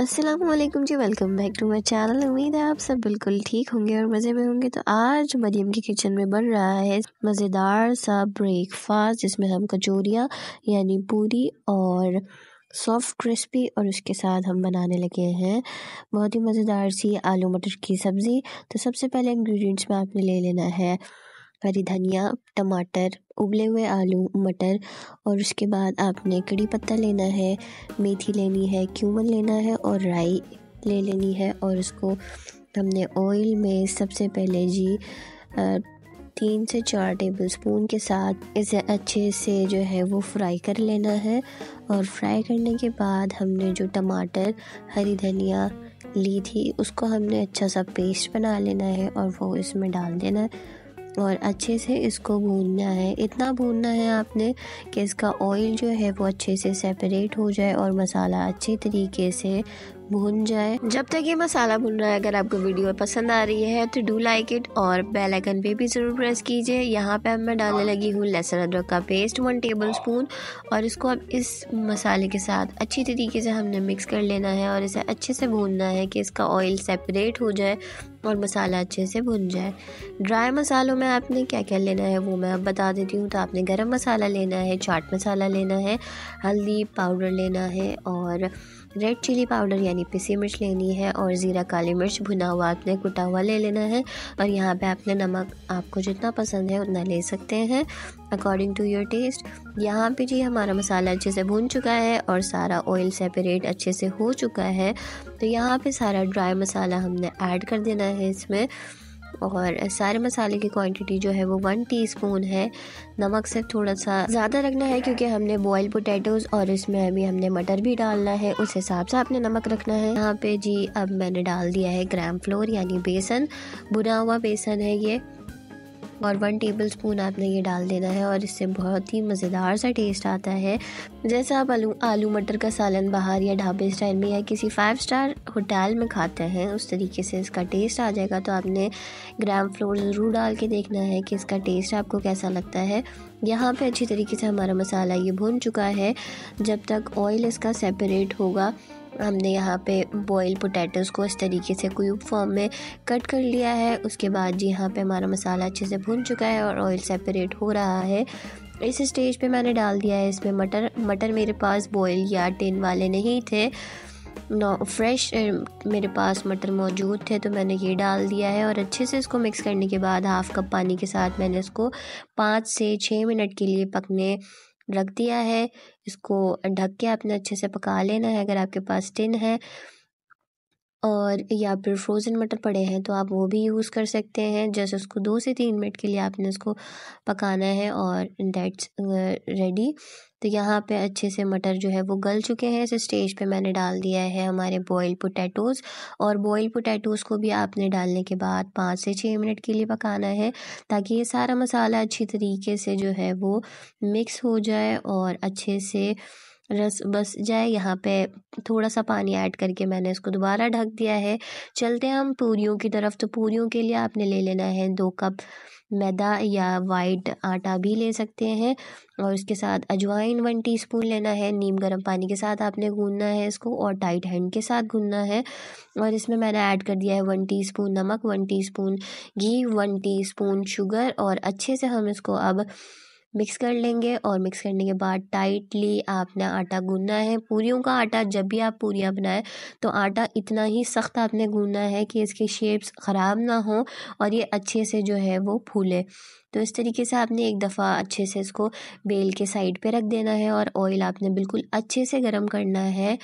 Aslam ji welcome back to my channel उम्मीद है आप सब बिल्कुल ठीक होंगे और मज़े में होंगे तो आज मरीम के किचन में बन रहा है मज़ेदार सा ब्रेकफास्ट जिसमें हम कचोरिया यानी पूरी और सॉफ्ट क्रिस्पी और उसके साथ हम बनाने लगे हैं बहुत ही मज़ेदार सी आलू मटर की सब्ज़ी तो सबसे पहले इंग्रेडिएंट्स में आपने ले लेना है हरी धनिया टमाटर उबले हुए आलू मटर और उसके बाद आपने कड़ी पत्ता लेना है मेथी लेनी है क्यूमन लेना है और राई ले लेनी है और उसको हमने ऑयल में सबसे पहले जी तीन से चार टेबल स्पून के साथ इसे अच्छे से जो है वो फ्राई कर लेना है और फ्राई करने के बाद हमने जो टमाटर हरी धनिया ली थी उसको हमने अच्छा सा पेस्ट बना लेना है और वो इसमें डाल देना है और अच्छे से इसको भूनना है इतना भूनना है आपने कि इसका ऑयल जो है वो अच्छे से सेपरेट हो जाए और मसाला अच्छे तरीके से भून जाए जब तक ये मसाला भून रहा है अगर आपको वीडियो पसंद आ रही है तो डू लाइक इट और बेल आइकन पे भी ज़रूर प्रेस कीजिए यहाँ पे अब मैं डालने लगी हूँ लहसुन अदरक का पेस्ट वन टेबल स्पून और इसको अब इस मसाले के साथ अच्छी तरीके से हमने मिक्स कर लेना है और इसे अच्छे से भूनना है कि इसका ऑयल सेपरेट हो जाए और मसाला अच्छे से भुन जाए ड्राई मसालों में आपने क्या क्या लेना है वो मैं अब बता देती हूँ तो आपने गरम मसाला लेना है चाट मसाला लेना है हल्दी पाउडर लेना है और रेड चिली पाउडर यानी पिसी मिर्च लेनी है और ज़ीरा काली मिर्च भुना हुआ आपने कुटा हुआ ले लेना है और यहाँ पे आपने नमक आपको जितना पसंद है उतना ले सकते हैं अकॉर्डिंग टू योर टेस्ट यहाँ पे जी हमारा मसाला अच्छे से भून चुका है और सारा ऑयल सेपरेट अच्छे से हो चुका है तो यहाँ पे सारा ड्राई मसाला हमने ऐड कर देना है इसमें और सारे मसाले की क्वांटिटी जो है वो वन टीस्पून है नमक से थोड़ा सा ज़्यादा रखना है क्योंकि हमने बॉयल पोटैटोज़ और इसमें अभी हमने मटर भी डालना है उस हिसाब से आपने नमक रखना है यहाँ पे जी अब मैंने डाल दिया है ग्राम फ्लोर यानी बेसन बुना हुआ बेसन है ये और वन टेबल स्पून आपने ये डाल देना है और इससे बहुत ही मज़ेदार सा टेस्ट आता है जैसे आप आलू आलू मटर का सालन बाहर या ढाबे स्टाइल में या किसी फाइव स्टार होटल में खाते हैं उस तरीके से इसका टेस्ट आ जाएगा तो आपने ग्राम फ्लोर ज़रूर डाल के देखना है कि इसका टेस्ट आपको कैसा लगता है यहाँ पे अच्छी तरीके से हमारा मसाला ये भुन चुका है जब तक ऑयल इसका सेपरेट होगा हमने यहाँ पे बॉयल पोटैटोज़ को इस तरीके से क्यूब फॉर्म में कट कर लिया है उसके बाद जी यहाँ पे हमारा मसाला अच्छे से भुन चुका है और ऑयल सेपरेट हो रहा है इस स्टेज पे मैंने डाल दिया है इसमें मटर मटर मेरे पास बॉयल या टिन वाले नहीं थे नो फ्रेश मेरे पास मटर मौजूद थे तो मैंने ये डाल दिया है और अच्छे से इसको मिक्स करने के बाद हाफ़ कप पानी के साथ मैंने इसको पाँच से छः मिनट के लिए पकने रख दिया है इसको ढक के आपने अच्छे से पका लेना है अगर आपके पास टिन है और या फिर फ्रोज़न मटर पड़े हैं तो आप वो भी यूज़ कर सकते हैं जैसे उसको दो से तीन मिनट के लिए आपने उसको पकाना है और डेट्स रेडी तो यहाँ पे अच्छे से मटर जो है वो गल चुके हैं इस स्टेज पे मैंने डाल दिया है हमारे बॉयल पोटैटोज़ और बॉयल पोटैटोज़ को भी आपने डालने के बाद पाँच से छः मिनट के लिए पकाना है ताकि ये सारा मसाला अच्छी तरीके से जो है वो मिक्स हो जाए और अच्छे से रस बस जाए यहाँ पे थोड़ा सा पानी ऐड करके मैंने इसको दोबारा ढक दिया है चलते हैं हम पूरियों की तरफ तो पूरियों के लिए आपने ले लेना है दो कप मैदा या वाइट आटा भी ले सकते हैं और इसके साथ अजवाइन वन टीस्पून लेना है नीम गर्म पानी के साथ आपने गूंदना है इसको और टाइट हैंड के साथ गूंदना है और इसमें मैंने ऐड कर दिया है वन टीस्पून नमक वन टीस्पून घी वन टीस्पून शुगर और अच्छे से हम इसको अब मिक्स कर लेंगे और मिक्स करने के बाद टाइटली आपने आटा गूंदना है पूरियों का आटा जब भी आप पूरियाँ बनाएं तो आटा इतना ही सख्त आपने गूंदना है कि इसके शेप्स ख़राब ना हो और ये अच्छे से जो है वो फूले तो इस तरीके से आपने एक दफ़ा अच्छे से इसको बेल के साइड पे रख देना है और ऑयल आपने बिल्कुल अच्छे से गर्म करना है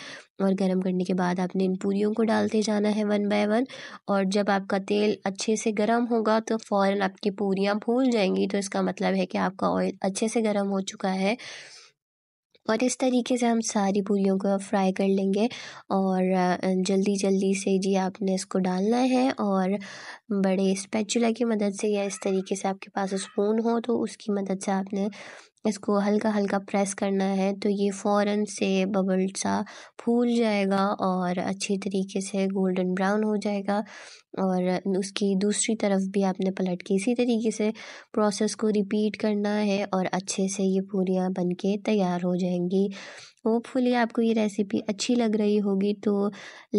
और गर्म करने के बाद आपने इन पूरियों को डालते जाना है वन बाय वन और जब आपका तेल अच्छे से गर्म होगा तो फ़ौरन आपकी पूरियाँ फूल जाएंगी तो इसका मतलब है कि आपका ऑयल अच्छे से गर्म हो चुका है और इस तरीके से हम सारी पूरियों को फ्राई कर लेंगे और जल्दी जल्दी से जी आपने इसको डालना है और बड़े स्पैचुला की मदद से या इस तरीके से आपके पास स्पून हो तो उसकी मदद से आपने इसको हल्का हल्का प्रेस करना है तो ये फ़ौरन से बबल सा फूल जाएगा और अच्छी तरीके से गोल्डन ब्राउन हो जाएगा और उसकी दूसरी तरफ भी आपने पलट के इसी तरीके से प्रोसेस को रिपीट करना है और अच्छे से ये पूरियाँ बन के तैयार हो जाएंगी होपफुली आपको ये रेसिपी अच्छी लग रही होगी तो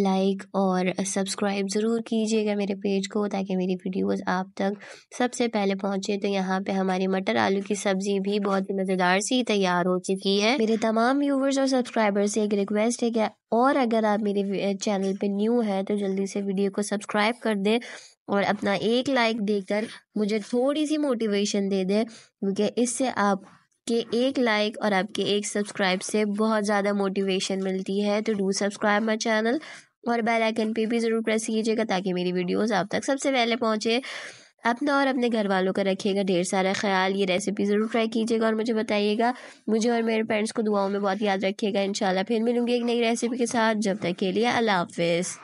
लाइक और सब्सक्राइब ज़रूर कीजिएगा मेरे पेज को ताकि मेरी वीडियोस आप तक सबसे पहले पहुँचे तो यहाँ पे हमारी मटर आलू की सब्ज़ी भी बहुत ही मज़ेदार सी तैयार हो चुकी है मेरे तमाम व्यूवर्स और सब्सक्राइबर्स से एक रिक्वेस्ट है कि और अगर आप मेरे चैनल पर न्यू है तो जल्दी से वीडियो को सब्सक्राइब कर दें और अपना एक लाइक देकर मुझे थोड़ी सी मोटिवेशन दे दें क्योंकि इससे आप आपके एक लाइक और आपके एक सब्सक्राइब से बहुत ज़्यादा मोटिवेशन मिलती है तो डू सब्सक्राइब माई चैनल और बेल आइकन पे भी ज़रूर प्रेस कीजिएगा ताकि मेरी वीडियोस आप तक सबसे पहले पहुँचे अपना और अपने घर वालों का रखिएगा ढेर सारा ख्याल ये रेसिपी ज़रूर ट्राई कीजिएगा और मुझे बताइएगा मुझे और मेरे पेरेंट्स को दुआओं में बहुत याद रखिएगा इंशाल्लाह फिर मिलूंगी एक नई रेसिपी के साथ जब तक के लिए अल्लाह हाफिज़